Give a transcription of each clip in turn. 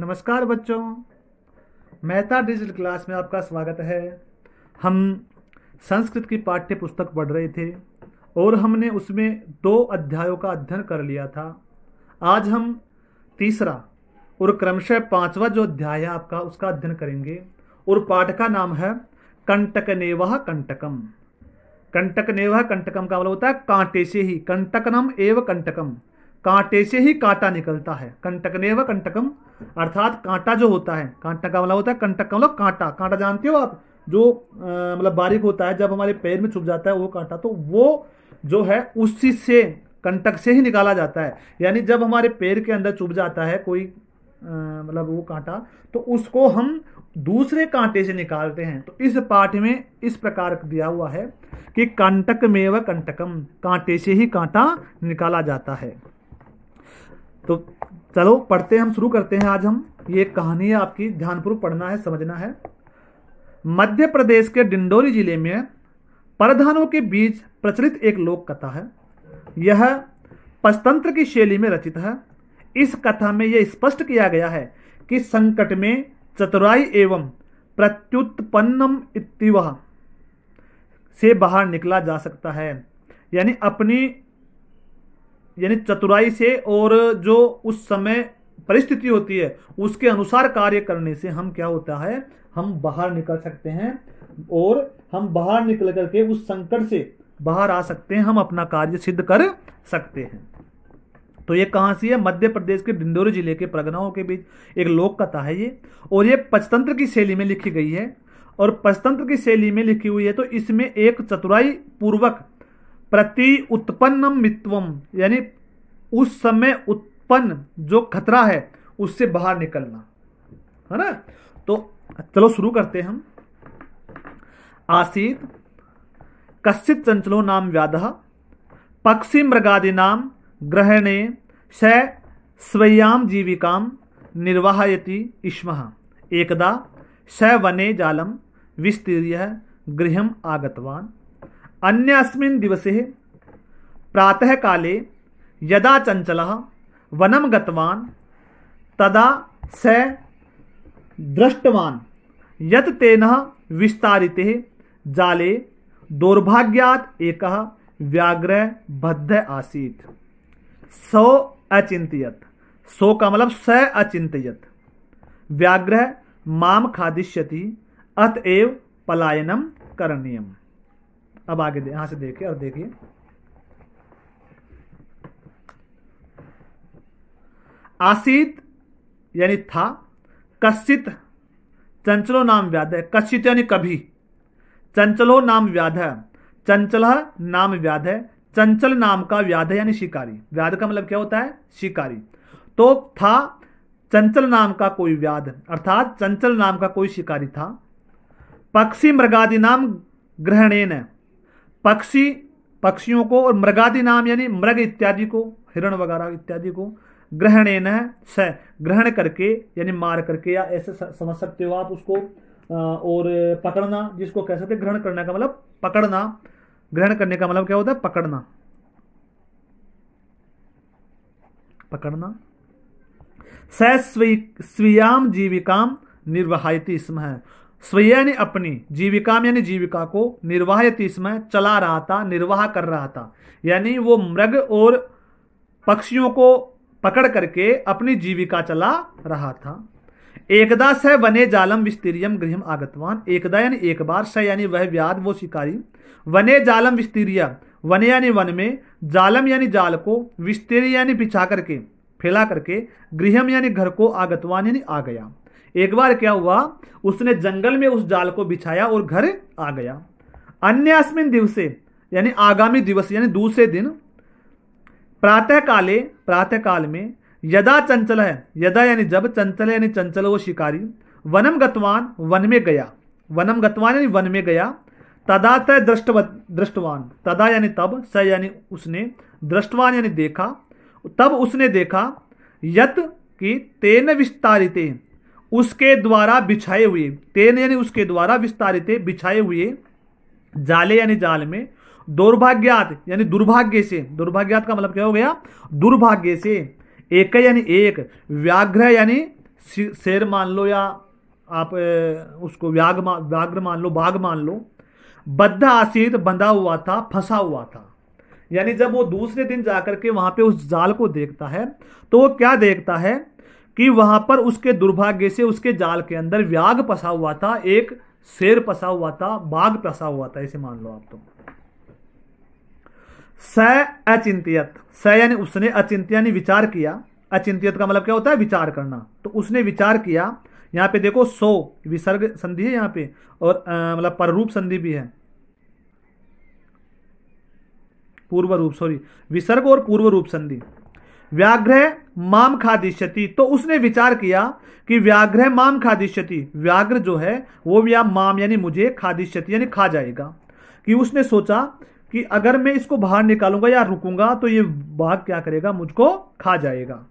नमस्कार बच्चों Mehta digital class में आपका स्वागत है हम संस्कृत की पाठ्य पुस्तक पढ़ रहे थे और हमने उसमें दो अध्यायों का अध्ययन कर लिया था आज हम तीसरा और क्रमशः पांचवा जो अध्याय है आपका उसका अध्ययन करेंगे और पाठ का नाम है कंटक नेवह कंटकम कंटक नेवह कंटकम का मतलब होता है कांटे से ही कंटकनम एव कंटकम कांटे से ही कांटा निकलता है कंटक नेवा कंटकम अर्थात कांटा जो होता है कांटा का वाला होता है कंटक का मतलब कांटा कांटा जानते हो आप जो मतलब बारीक होता है जब हमारे पैर में छुप जाता है वो कांटा तो वो जो है उसी से कंटक से ही निकाला जाता है यानी जब हमारे पैर के अंदर चुभ जाता है कोई मतलब वो कांटा तो उसको हम दूसरे कांटे से निकालते हैं तो इस पाठ में इस प्रकार दिया हुआ है कि कंटक में व कंटकम कांटे से ही कांटा निकाला जाता है तो चलो पढ़ते हैं हम शुरू करते हैं आज हम ये कहानी आपकी ध्यानपूर्वक पढ़ना है समझना है मध्य प्रदेश के डिंडोरी जिले में परधानों के बीच प्रचलित एक लोक कथा है यह पंचतंत्र की शैली में रचित है इस कथा में यह स्पष्ट किया गया है कि संकट में चतुराई एवं प्रत्युत्पन्नम इतिवह से बाहर निकला जा सकता है यानी अपनी यानी चतुराई से और जो उस समय परिस्थिति होती है उसके अनुसार कार्य करने से हम क्या होता है हम बाहर निकल सकते हैं और हम बाहर निकल करके उस संकट से बाहर आ सकते हैं हम अपना कार्य सिद्ध कर सकते हैं तो ये कहां से है मध्य प्रदेश के डिंडोरी जिले के प्रगनाओं के बीच एक लोक कथा है ये और ये पंचतंत्र की शैली में लिखी गई है और पंचतंत्र की शैली में लिखी हुई है तो इसमें एक चतुराई पूर्वक प्रति उत्पन्न मित्वम यानी उस समय उत्पन्न जो खतरा है उससे बाहर निकलना है ना तो चलो शुरू करते हम आसीत कश्चित चंचलो नाम व्याध पक्षी नाम ग्रहणे स स्वयाम जीविका निर्वाहयति इष्म एकदा स वने जालम विस्तीर्य गृह आगतवान अन्यस्मिन् दिवसे प्रातः काले यदा चञ्चलः वनं गतवान् तदा स दृष्टवान् यत् तेन विस्तारिते जाले दौर्भाग्यात् एकः व्याघ्रः बद्ध आसीत् सौ अचिन्तयत् सो का मतलब स अचिन्तयत् व्याघ्रः माम खादिष्यति अतएव पलायनम करणीयम अब आगे यहां से देखिए और देखिए आसित यानी था कश्चित चंचलो नाम व्याध है कश्चित यानी कभी चंचलो नाम व्याध है चंचल नाम व्याध है चंचल नाम का व्याध यानी शिकारी व्याध का मतलब क्या होता है शिकारी तो था चंचल नाम का कोई व्याध अर्थात चंचल नाम का कोई शिकारी था पक्षी मृगादि नाम ग्रहणेन पक्षी पक्षियों को और मृगादि नाम यानी मृग इत्यादि को हिरण वगैरह इत्यादि को ग्रहण न स ग्रहण करके यानी मार करके या ऐसे समझ सकते हो आप उसको और पकड़ना जिसको कह सकते ग्रहण करने का मतलब पकड़ना ग्रहण करने का मतलब क्या होता है पकड़ना पकड़ना स स्वीयाम जीविकाम निर्वाहित इसमें है स्वयं अपनी जीविका यानी जीविका को निर्वाह इसमें चला रहा था निर्वाह कर रहा था यानी वो मृग और पक्षियों को पकड़ करके अपनी जीविका चला रहा था एकदा स वने जालम विस्तीर्यम गृह आगतवान एकदा यानी एक बार स यानी वह व्याध वो शिकारी वने जालम विस्तीर्य वन यानी वन में जालम यानी जाल को विस्तीर्य यानी बिछा करके फैला करके गृहम यानी घर को आगतवान यानी आ गया एक बार क्या हुआ उसने जंगल में उस जाल को बिछाया और घर आ गया अन्य अस्मिन दिवसे यानी आगामी दिवस यानी दूसरे दिन प्रातः काले प्रातः काल में यदा चंचल है यदा यानी जब चंचल यानी चंचल वो शिकारी वनम गतवान वन में गया वनम गतवान यानी वन में गया तदा तय दृष्टव दृष्टवान तदा यानी तब स यानी उसने दृष्टवान यानी देखा तब उसने देखा यत कि तेन विस्तारित उसके द्वारा बिछाए हुए तेन यानी उसके द्वारा विस्तारित बिछाए हुए जाले यानी जाल में दुर्भाग्यात यानी दुर्भाग्य से दुर्भाग्यात का मतलब क्या हो गया दुर्भाग्य से एक यानी एक व्याघ्र यानी शेर मान लो या आप उसको व्याघ व्याघ्र मान लो बाघ मान लो बद्ध आशीत बंधा हुआ था फंसा हुआ था यानी जब वो दूसरे दिन जाकर के वहां पे उस जाल को देखता है तो वो क्या देखता है कि वहां पर उसके दुर्भाग्य से उसके जाल के अंदर व्याग पसा हुआ था एक शेर पसा हुआ था बाघ पसा हुआ था इसे मान लो आप तो स अचिंतियत स यानी उसने अचिंत यानी विचार किया अचिंतियत का मतलब क्या होता है विचार करना तो उसने विचार किया यहां पे देखो सो विसर्ग संधि है यहां पे और मतलब पररूप संधि भी है पूर्व रूप सॉरी विसर्ग और पूर्व रूप संधि व्याघ्र माम खादिश्यति तो उसने विचार किया कि व्याघ्र माम खादिष्यति व्याघ्र जो है वो या माम यानी मुझे खादिष्यति यानी खा जाएगा कि उसने सोचा कि अगर मैं इसको बाहर निकालूंगा या रुकूंगा तो ये बाघ क्या करेगा मुझको खा जाएगा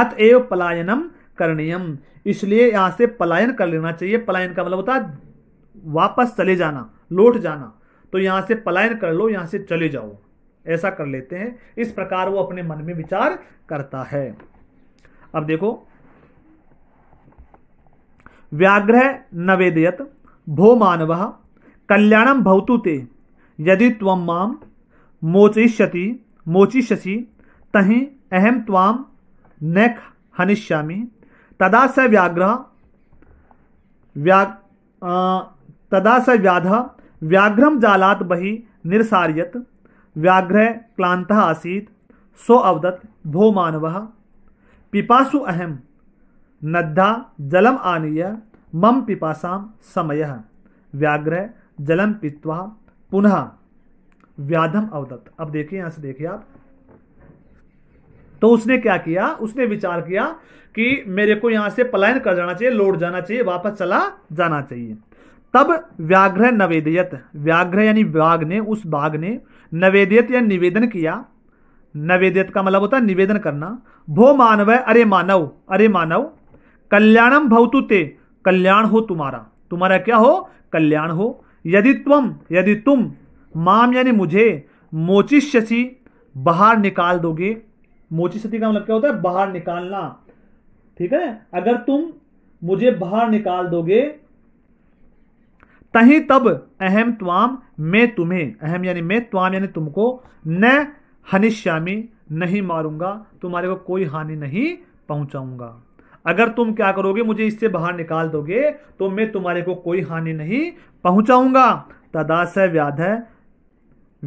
अतएव पलायनम करणीयम इसलिए यहां से पलायन कर लेना चाहिए पलायन का मतलब होता है वापस चले जाना लौट जाना तो यहां से पलायन कर लो यहां से चले जाओ ऐसा कर लेते हैं इस प्रकार वो अपने मन में विचार करता है अब देखो व्याग्रह नवेदयत भो मानव कल्याणम भवतु ते यदि तम माम मोचयिष्यति मोचिष्यसि तहि अहम त्वाम न हनिष्यामि तदा स व्याघ्र व्या तदा स व्याध व्याघ्रम जालात बहि निरसार्यत व्याघ्र क्लांत आसीत सो अवदत भो मानव पिपासु अहम नद्धा जलम आनीय मम पिपासा समय व्याघ्र जलम पीत्वा पुनः व्याधम अवदत अब देखिए यहां से देखिए आप तो उसने क्या किया उसने विचार किया कि मेरे को यहां से पलायन कर जाना चाहिए लौट जाना चाहिए वापस चला जाना चाहिए तब व्याघ्र नवेदयत व्याघ्र यानी व्याघ ने उस बाघ ने नवेदित या निवेदन किया नवेदित का मतलब होता है निवेदन करना भो मानव अरे मानव अरे मानव कल्याणम भवतु ते कल्याण हो तुम्हारा तुम्हारा क्या हो कल्याण हो यदि तुम यदि तुम माम यानी मुझे मोचिष्यसी बाहर निकाल दोगे मोचिष्यति का मतलब क्या होता है बाहर निकालना ठीक है अगर तुम मुझे बाहर निकाल दोगे तही तब अहम त्वाम मैं तुम्हें अहम यानी मैं त्वाम यानी तुमको न हनिश्यामी नहीं मारूंगा तुम्हारे को कोई हानि नहीं पहुंचाऊंगा अगर तुम क्या करोगे मुझे इससे बाहर निकाल दोगे तो मैं तुम्हारे को कोई हानि नहीं पहुंचाऊंगा तदा स व्याध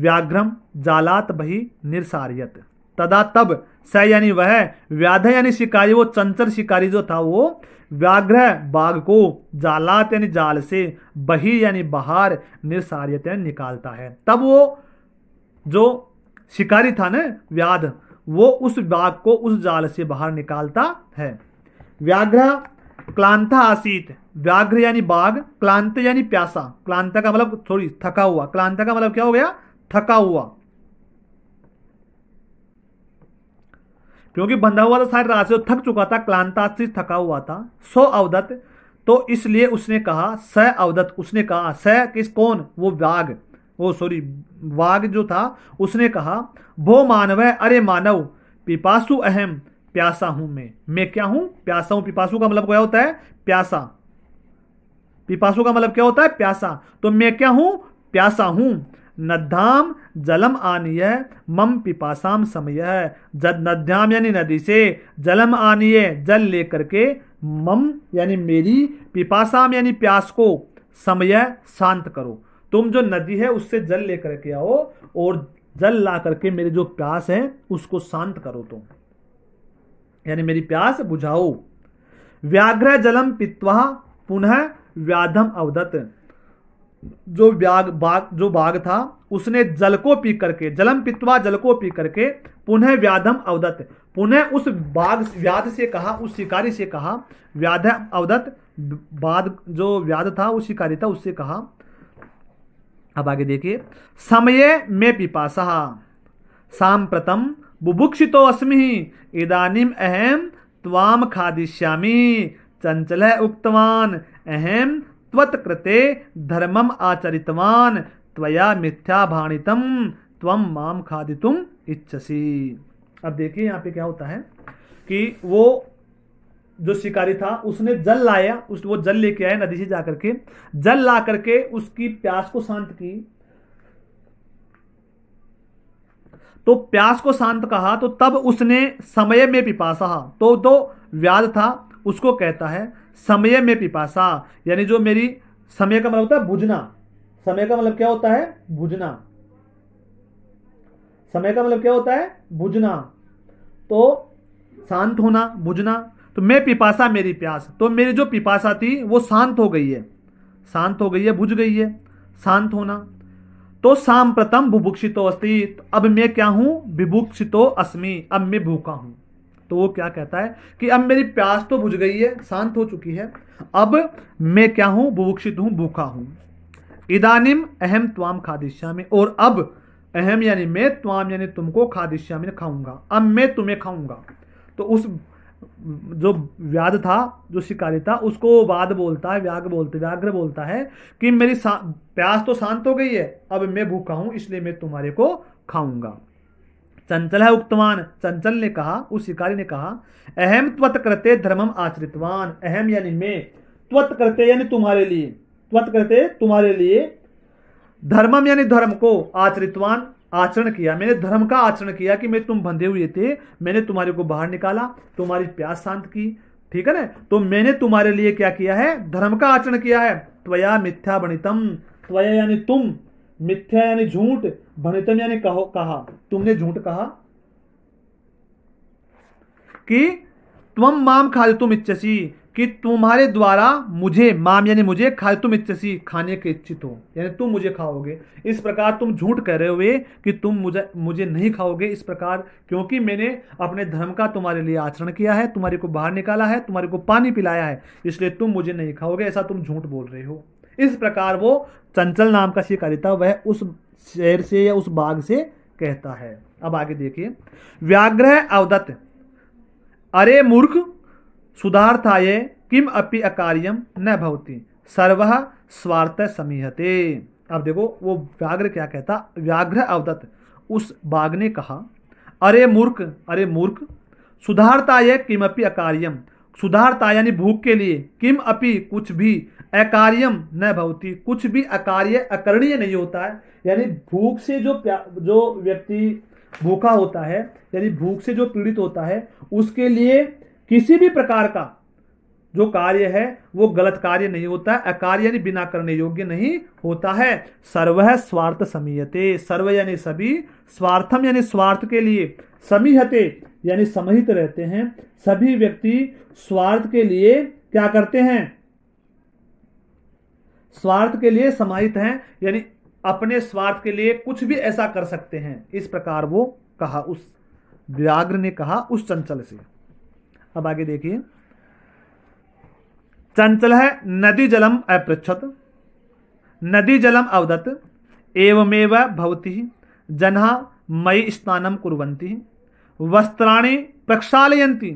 व्याघ्रम जालात बही निरसारियत तदा तब स यानी वह व्याध यानी शिकारी वो चंचर शिकारी जो था वो व्याघ्र बाघ को जालात यानी जाल से बही यानी बाहर निसारियत यानी निकालता है तब वो जो शिकारी था ना व्याध वो उस बाघ को उस जाल से बाहर निकालता है व्याघ्र क्लांता आसीत व्याघ्र यानी बाघ क्लांत यानी प्यासा क्लांत का मतलब सॉरी थका हुआ क्लांत का मतलब क्या हो गया थका हुआ क्योंकि बंधा हुआ था सारी रात से थक चुका था से थका हुआ था सो अवदत तो इसलिए उसने कहा स अवदत उसने कहा स किस कौन वो व्याग वो सॉरी वाग जो था उसने कहा भो मानव अरे मानव पिपासु अहम प्यासा हूं मैं मैं क्या हूं प्यासा हूं पिपासु का मतलब क्या होता है प्यासा पिपासु का मतलब क्या होता है प्यासा तो मैं क्या हूं प्यासा हूं नद्याम जलम आनीय मम पिपासाम समय जद नद्याम यानी नदी से जलम आनीय जल लेकर के मम यानी मेरी पिपासाम यानी प्यास को समय शांत करो तुम जो नदी है उससे जल लेकर के आओ और जल ला करके मेरी जो प्यास है उसको शांत करो तुम यानी मेरी प्यास बुझाओ व्याघ्र जलम पित्वा पुनः व्याधम अवदत जो बाग बाग जो बाघ था उसने जल को पी करके जलम पितवा जल को पी करके पुनः व्याधम अवदत पुनः उस बाघ व्याध से कहा उस शिकारी से कहा व्याध अवदत बाद जो व्याध था उस शिकारी था उससे कहा अब आगे देखिए समय में पिपासा सांप्रतम बुभुक्षितो अस्मि इदानीम अहम त्वाम खादिष्यामि चंचल उक्तवान अहम त्वत्कृते धर्मम आचरितवान त्वया मिथ्या भाणितम त्वम माम खादितुम इच्छसी अब देखिए यहाँ पे क्या होता है कि वो जो शिकारी था उसने जल लाया उस वो जल लेके आया नदी से जाकर के जल ला करके उसकी प्यास को शांत की तो प्यास को शांत कहा तो तब उसने समय में पिपासा तो दो तो व्याध था उसको कहता है समय में पिपासा यानी जो मेरी समय का मतलब होता है बुझना समय का मतलब क्या होता है बुझना समय का मतलब क्या होता है बुझना तो शांत होना बुझना तो मैं पिपासा मेरी प्यास तो मेरी जो पिपासा थी वो शांत हो गई है शांत हो गई है बुझ गई है शांत होना तो साम प्रथम बुभुक्षितो अस्ति अब मैं क्या हूं विभुक्षितो अस्मि अब मैं भूखा हूं तो वो क्या कहता है कि अब मेरी प्यास तो बुझ गई है शांत हो चुकी है अब मैं क्या हूं बुभुक्षित हूं भूखा हूं इदानिम अहम त्वाम में और अब अहम यानी मैं त्वाम यानी तुमको में खाऊंगा अब मैं तुम्हें खाऊंगा तो उस जो व्याध था जो शिकारी था उसको वाद बोलता है व्याघ्र बोलते व्याघ्र बोलता है कि मेरी प्यास तो शांत हो गई है अब मैं भूखा हूं इसलिए मैं तुम्हारे को खाऊंगा चंचल है उक्तवान चंचल ने कहा उस शिकारी ने कहा अहम त्वत करते धर्मम आचरितवान अहम यानी मैं त्वत करते यानी तुम्हारे लिए त्वत करते तुम्हारे लिए धर्मम यानी धर्म को आचरितवान आचरण किया मैंने धर्म का आचरण किया कि मैं तुम बंधे हुए थे मैंने तुम्हारे को बाहर निकाला तुम्हारी प्यास शांत की ठीक है ना तो मैंने तुम्हारे लिए क्या किया है धर्म का आचरण किया है त्वया मिथ्या बणितम त्वया यानी तुम मिथ्या यानी झूठ भनितम्या ने कहो कहा तुमने झूठ कहा कि तुम माम तुम इच्छसी कि तुम्हारे द्वारा मुझे माम यानी मुझे तुम इच्छसी खाने के इच्छित हो यानी तुम मुझे खाओगे इस प्रकार तुम झूठ कह रहे हुए कि तुम मुझे मुझे नहीं खाओगे इस प्रकार क्योंकि मैंने अपने धर्म का तुम्हारे लिए आचरण किया है तुम्हारे को बाहर निकाला है तुम्हारे को पानी पिलाया है इसलिए तुम मुझे नहीं खाओगे ऐसा तुम झूठ बोल रहे हो इस प्रकार वो चंचल नाम का शिकारिता वह उस शेर से या उस बाघ से कहता है अब आगे देखिए व्याग्रह अवदत्त अरे मूर्ख सुधार्थाये किम अपि अकार्यम न भवती सर्व स्वार्थ समीहते अब देखो वो व्याघ्र क्या कहता व्याघ्र अवदत्त उस बाघ ने कहा अरे मूर्ख अरे मूर्ख सुधारता यह किमपि अकार्यम सुधारता यानी भूख के लिए किम अपि कुछ भी अकार्यम न भवती कुछ भी अकार्य अकरणीय नहीं होता है यानी भूख से जो जो व्यक्ति भूखा होता है यानी भूख से जो पीड़ित होता है उसके लिए किसी भी प्रकार का जो कार्य है वो गलत कार्य नहीं होता है अकार्य यानी बिना करने योग्य नहीं होता है सर्व है स्वार्थ समीहते सर्व यानी सभी स्वार्थम यानी स्वार्थ के लिए समीहते यानी समहित रहते हैं सभी व्यक्ति स्वार्थ के लिए क्या करते हैं स्वार्थ के लिए समाहित हैं यानी अपने स्वार्थ के लिए कुछ भी ऐसा कर सकते हैं इस प्रकार वो कहा उस व्याग्र ने कहा उस चंचल से अब आगे देखिए चंचल है नदी जलम अपृछत नदी जलम अवदत एवमेव भवती जनहा मई स्नानम कुरंती वस्त्राणि प्रक्षालयन्ति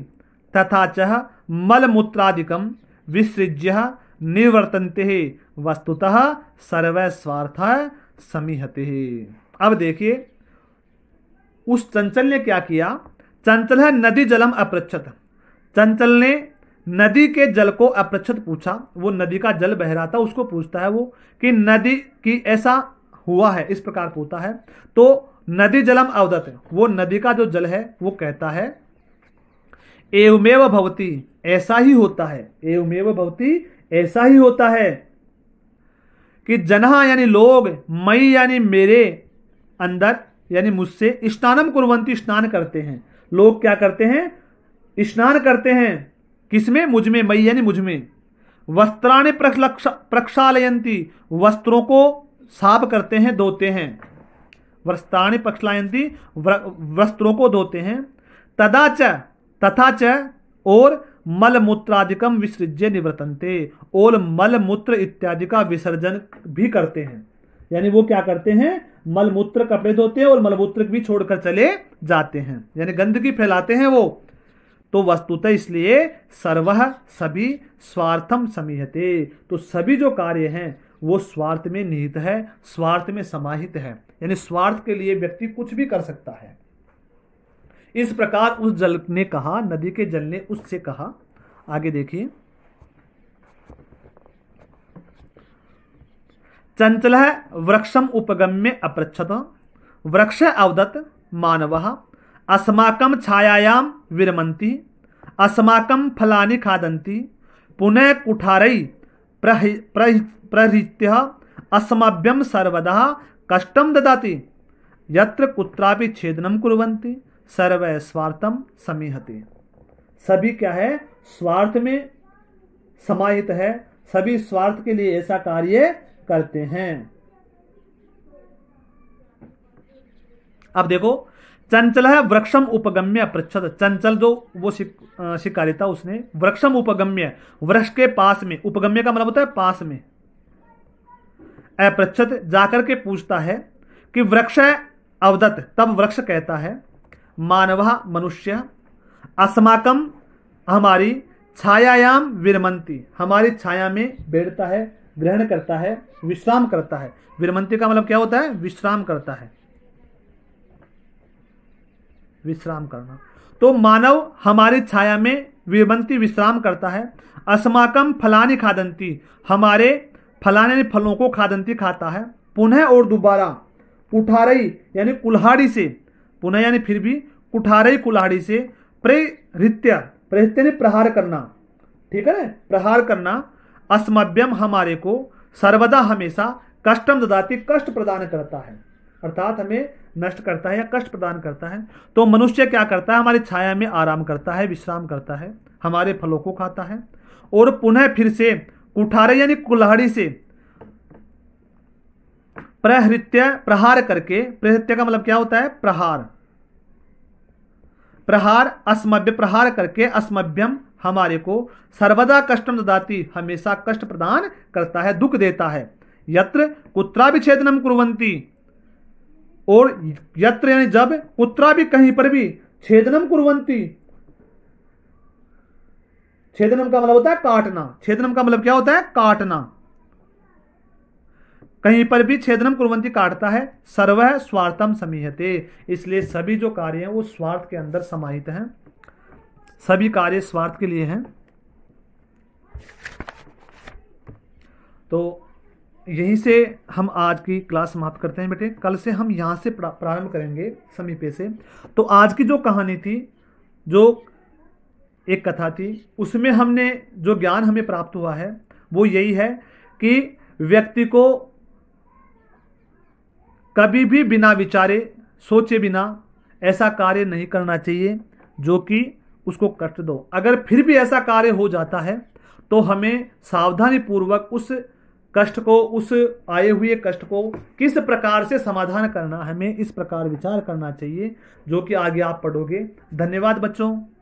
तथा च मलमूत्रादिकं विसृज्य निवर्तन्ते वस्तुतः सर्वस्वार्थ समीहते अब देखिए उस चंचल ने क्या किया चंचल है नदी जलम अप्रच्छत चंचल ने नदी के जल को अप्रच्छत पूछा वो नदी का जल बह रहा था उसको पूछता है वो कि नदी की ऐसा हुआ है इस प्रकार पूछता है तो नदी जलम अवदत वो नदी का जो जल है वो कहता है एवमेव भवती ऐसा ही होता है एवमेव भवती ऐसा ही होता है कि जनहा यानी लोग मई यानी मेरे अंदर यानी मुझसे स्नानम कुरवंती स्नान करते हैं लोग क्या करते हैं स्नान करते हैं किसमें मुझमें मई यानी मुझमें वस्त्राणी प्रक्षालयंती वस्त्रों को साफ करते हैं धोते हैं वस्त्राणि पक्षलायंती वस्त्रों को धोते हैं तदाच तथा च और मल विसृज्य निवर्तनते और मल मूत्र इत्यादि का विसर्जन भी करते हैं यानी वो क्या करते हैं मलमूत्र कपड़े धोते हैं और मलमूत्र भी छोड़कर चले जाते हैं यानी गंदगी फैलाते हैं वो तो वस्तुतः इसलिए सर्व सभी स्वार्थम समीहते तो सभी जो कार्य हैं वो स्वार्थ में निहित है स्वार्थ में समाहित है यानी स्वार्थ के लिए व्यक्ति कुछ भी कर सकता है इस प्रकार उस जल ने कहा नदी के जल ने उससे कहा आगे देखिए चंचल वृक्षम उपगम्य अप्रच्छत वृक्ष अवदत मानव अस्माक छायाम विरमती अस्माक फलानी खादंती पुनः कुठारई प्रहृत्य अस्मभ्यम सर्वदा कष्ट ददाति यत्र कुत्रापि छेदनम कुरवंती सर्व स्वार्थम समीहते सभी क्या है स्वार्थ में समाहित है सभी स्वार्थ के लिए ऐसा कार्य करते हैं अब देखो चंचल है वृक्षम उपगम्य पृच्छत चंचल जो वो शिकारी था उसने वृक्षम उपगम्य वृक्ष के पास में उपगम्य का मतलब होता है पास में अपृच्छत जाकर के पूछता है कि वृक्ष अवदत तब वृक्ष कहता है मानव मनुष्य अस्माकम हमारी छायायाम विरमंती हमारी छाया में बैठता है ग्रहण करता है विश्राम करता है विरमंती का मतलब क्या होता है विश्राम करता है विश्राम करना तो मानव हमारी छाया में विरबंती विश्राम करता है अस्माकम फलानी खादंती हमारे फलाने फलों को खादंती खाता है पुनः और दोबारा कुठारई यानी कुल्हाड़ी से पुनः यानी फिर भी कुठारई कुल्हाड़ी से प्रहृत्य प्रहृत्य ने प्रहार करना ठीक है प्रहार करना अस्मभ्यम हमारे को सर्वदा हमेशा कष्टम ददाती कष्ट प्रदान करता है अर्थात हमें नष्ट करता है या कष्ट प्रदान करता है तो मनुष्य क्या करता है हमारी छाया में आराम करता है विश्राम करता है हमारे फलों को खाता है और पुनः फिर से कुठारे यानी कुल्हाड़ी से प्रहृत्य प्रहार करके प्रहृत्य का मतलब क्या होता है प्रहार प्रहार अस्मभ्य प्रहार करके अस्मभ्यम हमारे को सर्वदा कष्टम ददाती हमेशा कष्ट प्रदान करता है दुख देता है यत्र कुत्रा भी छेदनम कुरवंती और यत्र यानी जब कुत्रा भी कहीं पर भी छेदनम कुरवंती छेदनम का मतलब होता है काटना छेदनम का मतलब क्या होता है काटना कहीं पर भी छेदनम कुरवंती काटता है सर्व स्वार्थम समीहते इसलिए सभी जो कार्य हैं वो स्वार्थ के अंदर समाहित हैं सभी कार्य स्वार्थ के लिए हैं तो यहीं से हम आज की क्लास समाप्त करते हैं बेटे कल से हम यहाँ से प्रारंभ करेंगे समीपे से तो आज की जो कहानी थी जो एक कथा थी उसमें हमने जो ज्ञान हमें प्राप्त हुआ है वो यही है कि व्यक्ति को कभी भी बिना विचारे सोचे बिना ऐसा कार्य नहीं करना चाहिए जो कि उसको कष्ट दो अगर फिर भी ऐसा कार्य हो जाता है तो हमें सावधानी पूर्वक उस कष्ट को उस आए हुए कष्ट को किस प्रकार से समाधान करना हमें इस प्रकार विचार करना चाहिए जो कि आगे आप पढ़ोगे धन्यवाद बच्चों